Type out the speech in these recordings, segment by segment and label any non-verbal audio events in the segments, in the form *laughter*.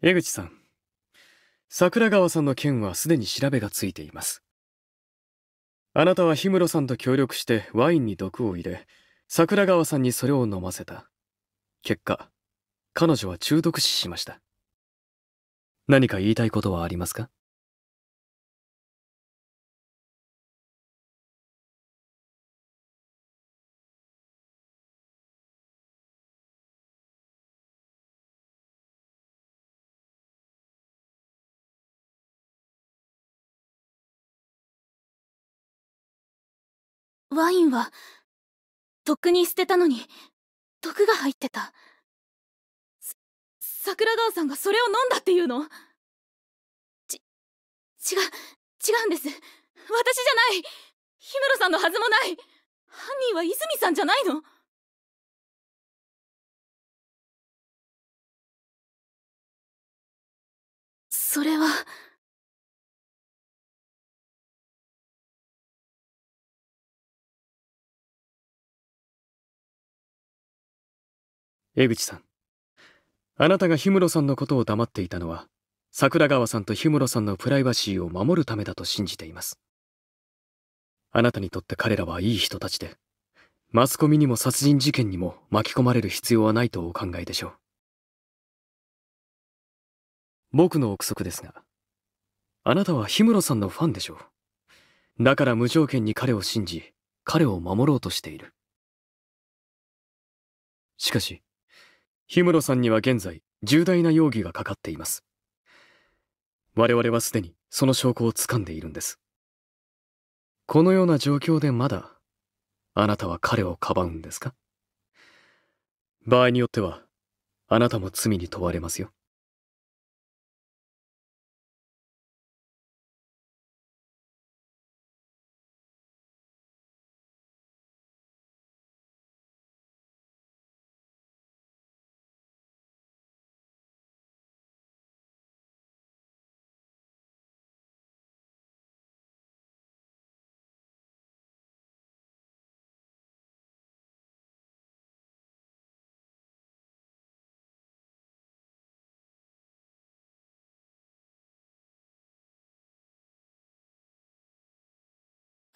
江口さん。桜川さんの件はすでに調べがついています。あなたは氷室さんと協力してワインに毒を入れ、桜川さんにそれを飲ませた。結果、彼女は中毒死しました。何か言いたいことはありますかワインは、とっくに捨てたのに、毒が入ってた。さ、桜川さんがそれを飲んだっていうのち、違う、違うんです。私じゃない氷室さんのはずもない犯人は泉さんじゃないのそれは。江口さんあなたが氷室さんのことを黙っていたのは桜川さんと氷室さんのプライバシーを守るためだと信じていますあなたにとって彼らはいい人たちでマスコミにも殺人事件にも巻き込まれる必要はないとお考えでしょう僕の憶測ですがあなたは氷室さんのファンでしょうだから無条件に彼を信じ彼を守ろうとしているしかし氷室さんには現在重大な容疑がかかっています我々はすでにその証拠をつかんでいるんですこのような状況でまだあなたは彼をかばうんですか場合によってはあなたも罪に問われますよ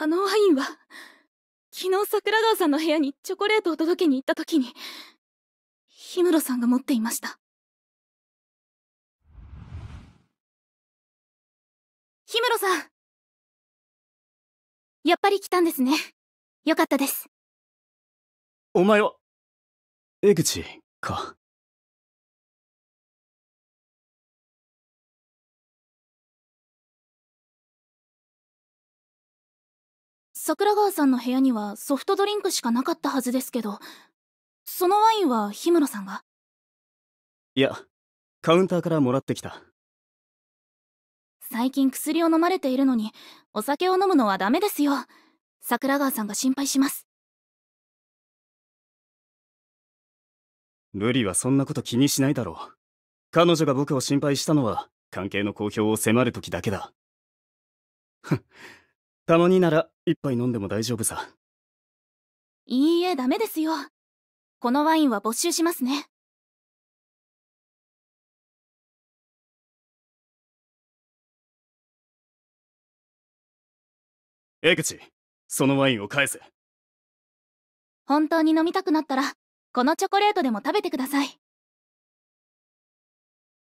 あのワインは、昨日桜川さんの部屋にチョコレートを届けに行った時に、氷室さんが持っていました。氷室さんやっぱり来たんですね。よかったです。お前は、江口か。桜川さんの部屋にはソフトドリンクしかなかったはずですけどそのワインは氷室さんがいやカウンターからもらってきた最近薬を飲まれているのにお酒を飲むのはダメですよ桜川さんが心配します無理はそんなこと気にしないだろう彼女が僕を心配したのは関係の公表を迫る時だけだたまになら一杯飲んでも大丈夫さいいえダメですよこのワインは没収しますね江口そのワインを返せ本当に飲みたくなったらこのチョコレートでも食べてください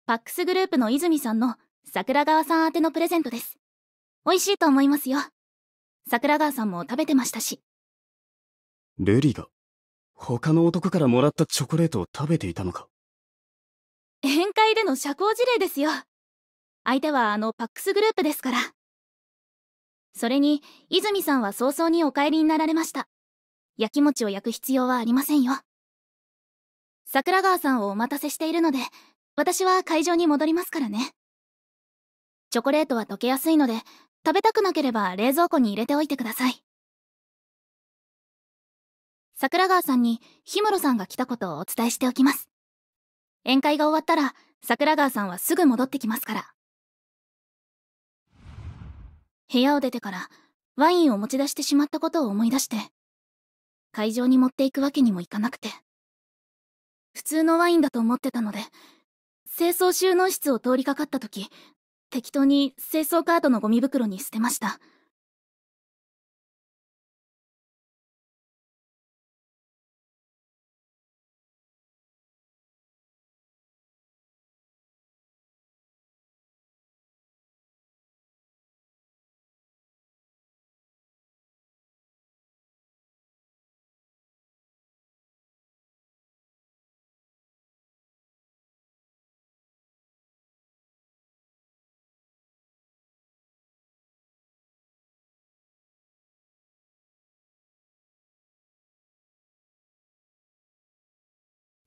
パックスグループの泉さんの桜川さん宛てのプレゼントです美味しいと思いますよ桜川さんも食べてましたし。瑠璃が、他の男からもらったチョコレートを食べていたのか。宴会での社交辞令ですよ。相手はあのパックスグループですから。それに、泉さんは早々にお帰りになられました。焼き餅を焼く必要はありませんよ。桜川さんをお待たせしているので、私は会場に戻りますからね。チョコレートは溶けやすいので、食べたくなければ冷蔵庫に入れておいてください。桜川さんに氷室さんが来たことをお伝えしておきます。宴会が終わったら桜川さんはすぐ戻ってきますから。部屋を出てからワインを持ち出してしまったことを思い出して、会場に持っていくわけにもいかなくて。普通のワインだと思ってたので、清掃収納室を通りかかった時、適当に清掃カードのゴミ袋に捨てました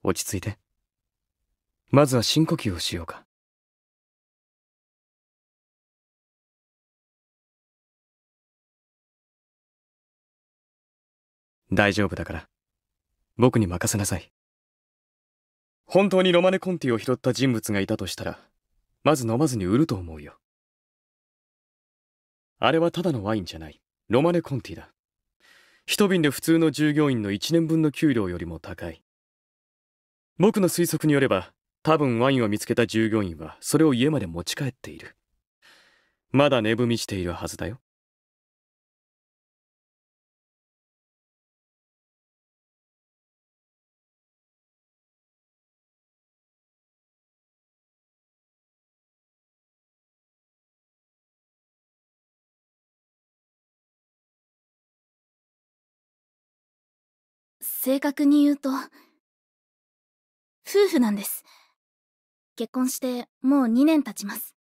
落ち着いてまずは深呼吸をしようか大丈夫だから僕に任せなさい本当にロマネ・コンティを拾った人物がいたとしたらまず飲まずに売ると思うよあれはただのワインじゃないロマネ・コンティだ一瓶で普通の従業員の1年分の給料よりも高い僕の推測によれば多分ワインを見つけた従業員はそれを家まで持ち帰っているまだ寝踏みしているはずだよ正確に言うと夫婦なんです。結婚してもう2年経ちます。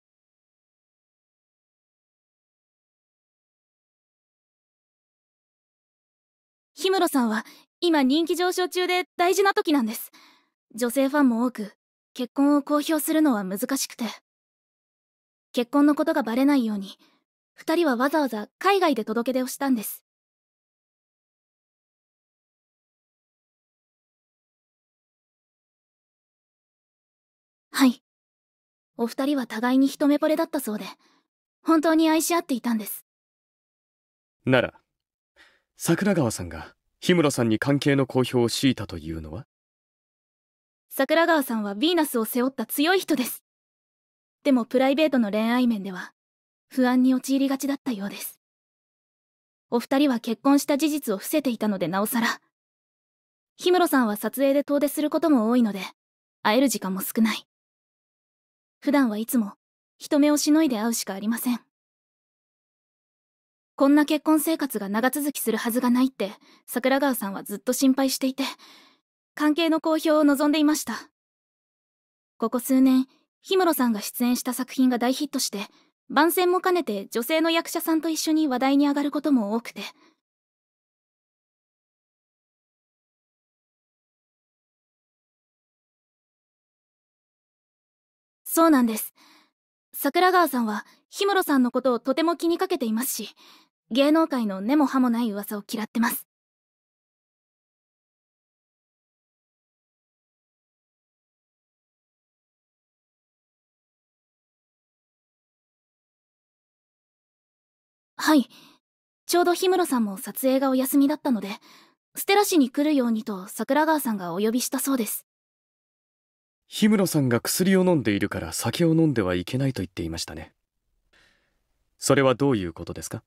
氷室さんは今人気上昇中で大事な時なんです。女性ファンも多く、結婚を公表するのは難しくて。結婚のことがバレないように、二人はわざわざ海外で届け出をしたんです。お二人は互いに一目惚れだったそうで、本当に愛し合っていたんです。なら、桜川さんが氷室さんに関係の公表を強いたというのは桜川さんはヴィーナスを背負った強い人です。でもプライベートの恋愛面では、不安に陥りがちだったようです。お二人は結婚した事実を伏せていたのでなおさら。氷室さんは撮影で遠出することも多いので、会える時間も少ない。普段はいつも人目をしのいで会うしかありませんこんな結婚生活が長続きするはずがないって桜川さんはずっと心配していて関係の公表を望んでいましたここ数年氷室さんが出演した作品が大ヒットして番宣も兼ねて女性の役者さんと一緒に話題に上がることも多くてそうなんです桜川さんは氷室さんのことをとても気にかけていますし芸能界の根も葉もない噂を嫌ってますはいちょうど氷室さんも撮影がお休みだったのでステラ市に来るようにと桜川さんがお呼びしたそうです氷室さんが薬を飲んでいるから酒を飲んではいけないと言っていましたねそれはどういうことですか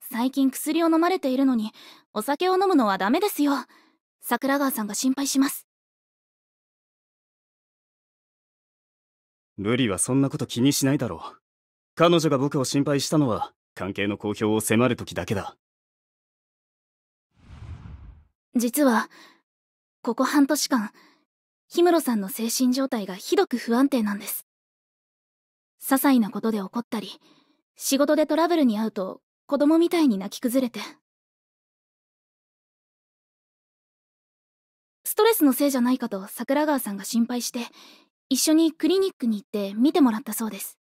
最近薬を飲まれているのにお酒を飲むのはダメですよ桜川さんが心配します無理はそんなこと気にしないだろう彼女が僕を心配したのは関係の公表を迫る時だけだ実はここ半年間、氷室さんの精神状態がひどく不安定なんです。些細なことで怒ったり、仕事でトラブルに遭うと子供みたいに泣き崩れて。ストレスのせいじゃないかと桜川さんが心配して、一緒にクリニックに行って見てもらったそうです。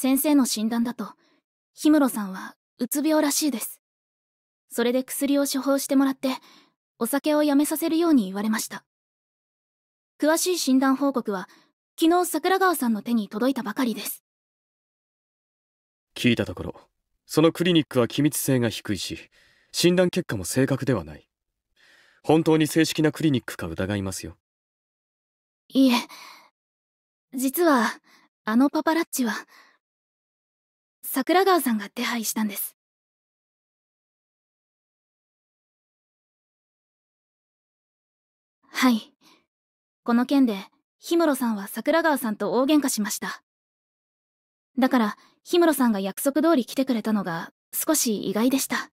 先生の診断だと、氷室さんはうつ病らしいです。それで薬を処方してもらって、お酒をやめさせるように言われました。詳しい診断報告は、昨日桜川さんの手に届いたばかりです。聞いたところ、そのクリニックは機密性が低いし、診断結果も正確ではない。本当に正式なクリニックか疑いますよ。いえ、実は、あのパパラッチは、桜川さんが手配したんですはいこの件で氷室さんは桜川さんと大喧嘩しましただから氷室さんが約束通り来てくれたのが少し意外でした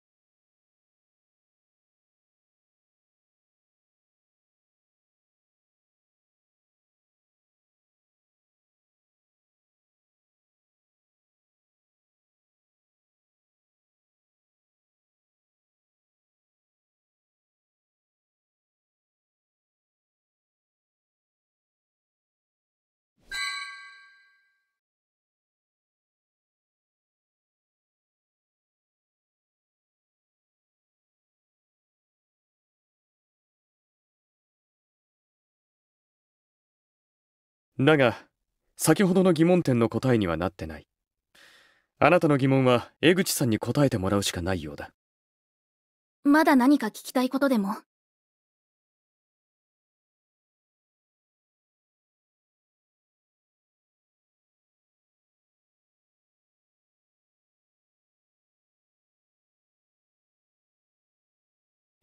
だが、先ほどの疑問点の答えにはなってない。あなたの疑問は江口さんに答えてもらうしかないようだ。まだ何か聞きたいことでも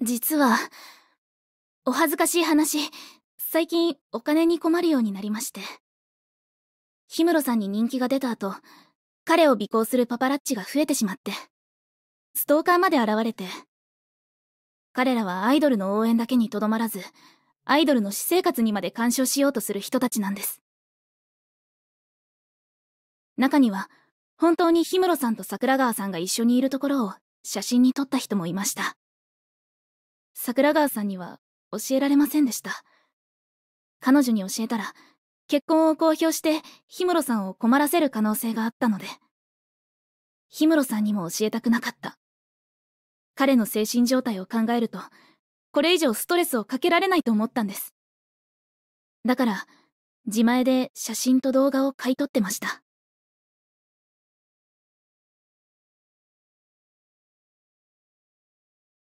実は、お恥ずかしい話、最近お金に困るようになりまして。氷室さんに人気が出た後、彼を尾行するパパラッチが増えてしまって、ストーカーまで現れて、彼らはアイドルの応援だけにとどまらず、アイドルの私生活にまで干渉しようとする人たちなんです。中には、本当に氷室さんと桜川さんが一緒にいるところを写真に撮った人もいました。桜川さんには教えられませんでした。彼女に教えたら、結婚を公表して氷室さんを困らせる可能性があったので、氷室さんにも教えたくなかった。彼の精神状態を考えると、これ以上ストレスをかけられないと思ったんです。だから、自前で写真と動画を買い取ってました。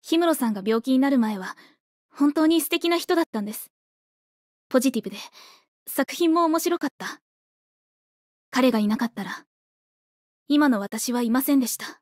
氷室さんが病気になる前は、本当に素敵な人だったんです。ポジティブで、作品も面白かった。彼がいなかったら、今の私はいませんでした。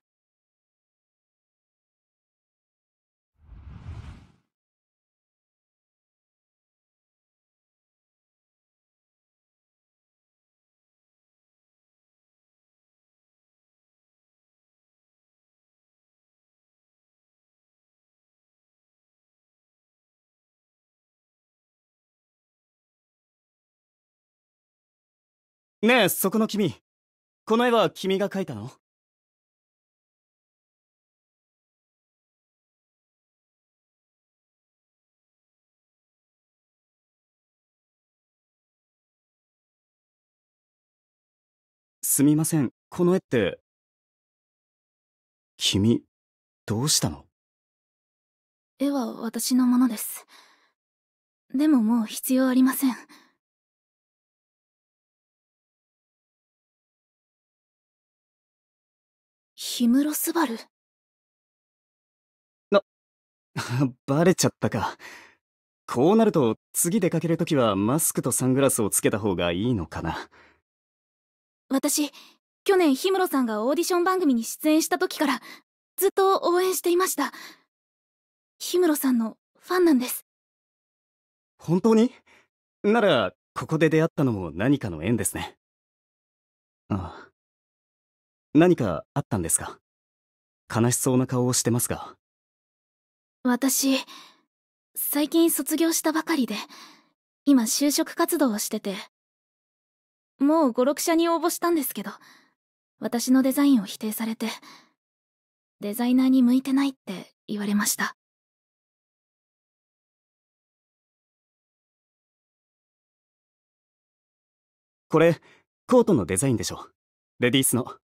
ねえ、そこの君。この絵は君が描いたのすみません、この絵って。君、どうしたの絵は私のものです。でももう必要ありません。氷室ルな *laughs* バレちゃったかこうなると次出かけるときはマスクとサングラスをつけた方がいいのかな私去年氷室さんがオーディション番組に出演した時からずっと応援していました氷室さんのファンなんです本当にならここで出会ったのも何かの縁ですねああ何かあったんですか悲しそうな顔をしてますが。私、最近卒業したばかりで、今就職活動をしてて、もう5、6社に応募したんですけど、私のデザインを否定されて、デザイナーに向いてないって言われました。これ、コートのデザインでしょ。レディースの。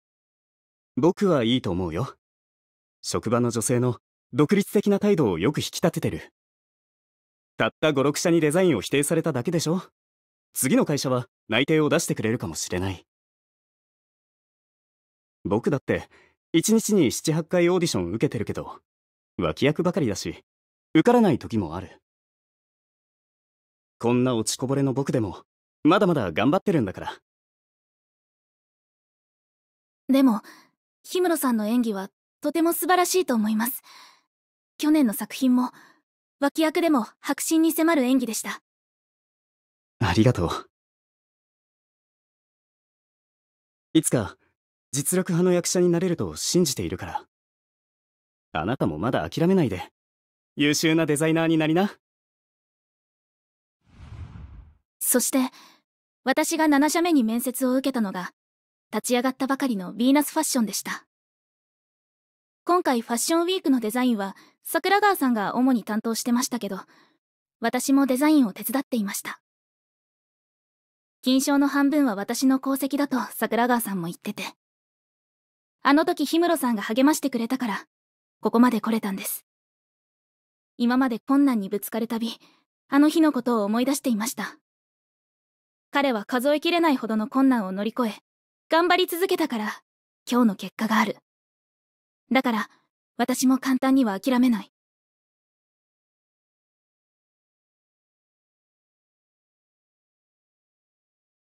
僕はいいと思うよ。職場の女性の独立的な態度をよく引き立ててる。たった5、6社にデザインを否定されただけでしょ次の会社は内定を出してくれるかもしれない。僕だって、1日に7、8回オーディション受けてるけど、脇役ばかりだし、受からない時もある。こんな落ちこぼれの僕でも、まだまだ頑張ってるんだから。でも、日室さんの演技はとても素晴らしいと思います。去年の作品も、脇役でも迫真に迫る演技でした。ありがとう。いつか、実力派の役者になれると信じているから。あなたもまだ諦めないで、優秀なデザイナーになりな。そして、私が7社目に面接を受けたのが、立ち上がったばかりのヴィーナスファッションでした。今回ファッションウィークのデザインは桜川さんが主に担当してましたけど、私もデザインを手伝っていました。金賞の半分は私の功績だと桜川さんも言ってて。あの時氷室さんが励ましてくれたから、ここまで来れたんです。今まで困難にぶつかるたび、あの日のことを思い出していました。彼は数えきれないほどの困難を乗り越え、頑張り続けたから、今日の結果がある。だから、私も簡単には諦めない。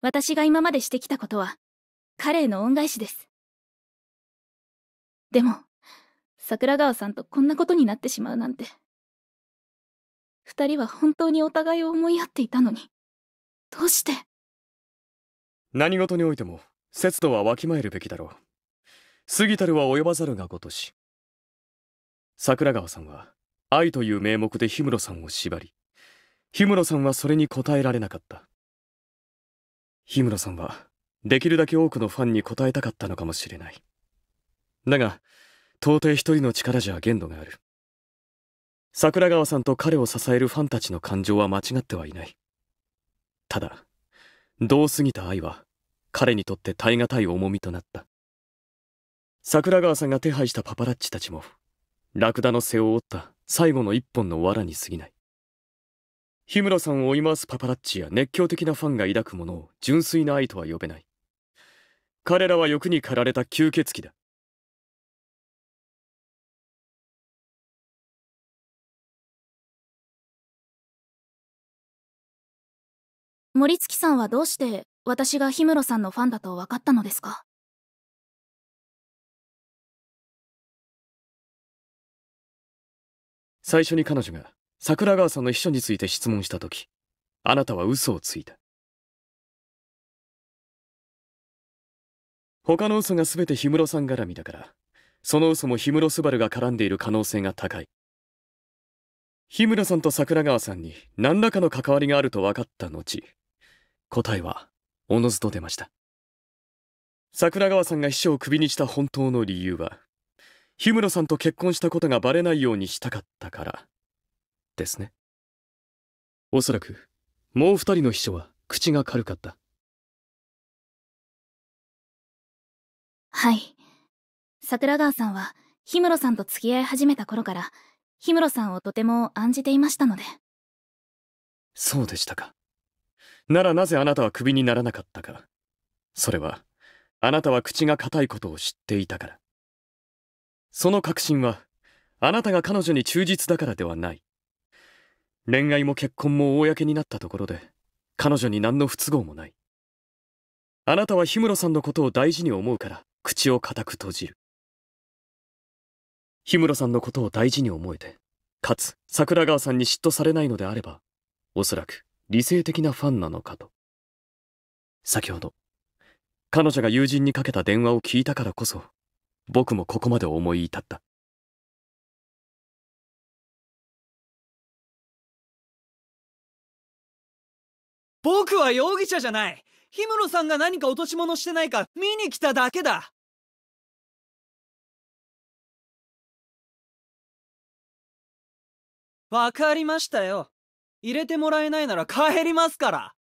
私が今までしてきたことは、彼への恩返しです。でも、桜川さんとこんなことになってしまうなんて。二人は本当にお互いを思い合っていたのに、どうして何事においても、節度はわきまえるべきだろう。過ぎたるは及ばざるがごとし。桜川さんは、愛という名目で氷室さんを縛り、氷室さんはそれに応えられなかった。氷室さんは、できるだけ多くのファンに応えたかったのかもしれない。だが、到底一人の力じゃ限度がある。桜川さんと彼を支えるファンたちの感情は間違ってはいない。ただ、どう過ぎた愛は、彼にとって耐え難い重みとなった桜川さんが手配したパパラッチたちもラクダの背を負った最後の一本の藁に過ぎない日村さんを追い回すパパラッチや熱狂的なファンが抱くものを純粋な愛とは呼べない彼らは欲に駆られた吸血鬼だ森月さんはどうして私が氷室さんのファンだと分かったのですか最初に彼女が桜川さんの秘書について質問した時あなたは嘘をついた他の嘘が全て氷室さん絡みだからその嘘も氷室昴が絡んでいる可能性が高い氷室さんと桜川さんに何らかの関わりがあると分かった後答えはおのずと出ました桜川さんが秘書をクビにした本当の理由は氷室さんと結婚したことがバレないようにしたかったからですねおそらくもう二人の秘書は口が軽かったはい桜川さんは氷室さんと付き合い始めた頃から氷室さんをとても案じていましたのでそうでしたかならなぜあなたはクビにならなかったか。それは、あなたは口が固いことを知っていたから。その確信は、あなたが彼女に忠実だからではない。恋愛も結婚も公になったところで、彼女に何の不都合もない。あなたは氷室さんのことを大事に思うから、口を固く閉じる。氷室さんのことを大事に思えて、かつ桜川さんに嫉妬されないのであれば、おそらく理性的なファンなのかと。先ほど、彼女が友人にかけた電話を聞いたからこそ、僕もここまで思い至った。僕は容疑者じゃない氷室さんが何か落とし物してないか見に来ただけだわかりましたよ。入れてもらえないなら帰りますから